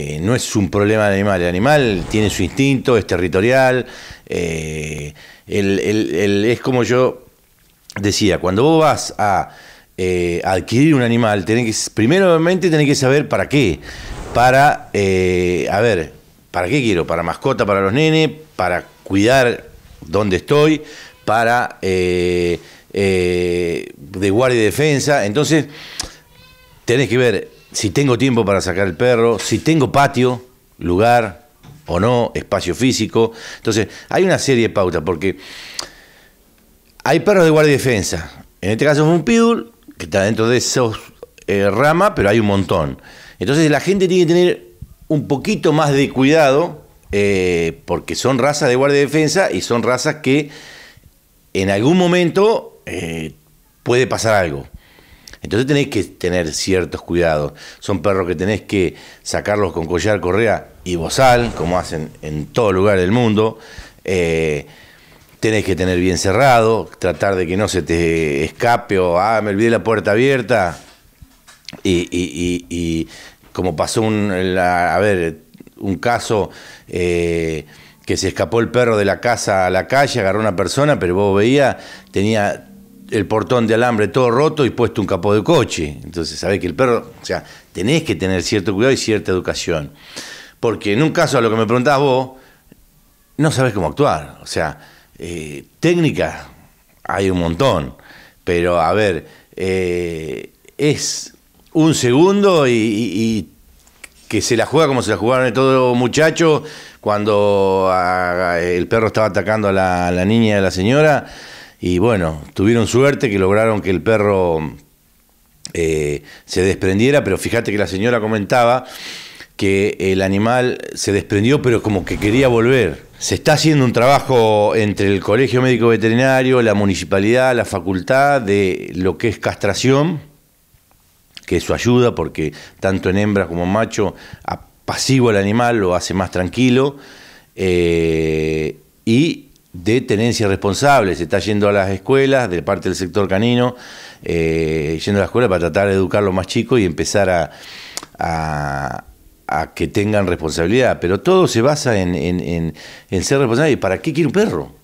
Eh, no es un problema del animal. El animal tiene su instinto, es territorial. Eh, es como yo decía, cuando vos vas a eh, adquirir un animal, tenés que, primeramente tenés que saber para qué. Para, a ver, ¿para qué quiero? Para mascota, para los nenes, para cuidar dónde estoy, para de guardia y defensa. Entonces, tenés que ver si tengo tiempo para sacar el perro, si tengo patio, lugar o no, espacio físico. Entonces, hay una serie de pautas, porque hay perros de guardia y defensa. En este caso es un poodle que está dentro de esos eh, ramas, pero hay un montón. Entonces, la gente tiene que tener un poquito más de cuidado, eh, porque son razas de guardia y defensa y son razas que en algún momento eh, puede pasar algo. Entonces tenés que tener ciertos cuidados. Son perros que tenés que sacarlos con collar, correa y bozal, como hacen en todo lugar del mundo. Eh, tenés que tener bien cerrado, tratar de que no se te escape o, ah, me olvidé la puerta abierta. Y, como pasó un, a ver, un caso... Eh, que se escapó el perro de la casa a la calle, agarró a una persona, pero vos veías, tenía el portón de alambre todo roto y puesto un capó de coche. Entonces, sabés que el perro, o sea, tenés que tener cierto cuidado y cierta educación. Porque en un caso, a lo que me preguntabas vos, no sabés cómo actuar. O sea, eh, técnicas hay un montón, pero a ver, eh, es un segundo y, que se la juega como se la jugaron todos los muchachos cuando ah, el perro estaba atacando a la, niña y a la señora. Y bueno, tuvieron suerte que lograron que el perro eh, se desprendiera, pero fíjate que la señora comentaba que el animal se desprendió, pero como que quería volver. Se está haciendo un trabajo entre el Colegio Médico Veterinario, la municipalidad, la facultad de lo que es castración, que eso ayuda porque tanto en hembra como en macho apacigua al animal, lo hace más tranquilo. Eh, y de tenencia responsable, se está yendo a las escuelas, de parte del sector canino, eh, yendo a la escuela para tratar de educar a los más chicos y empezar a, a, que tengan responsabilidad. Pero todo se basa en, en, en ser responsable. ¿Y para qué quiere un perro?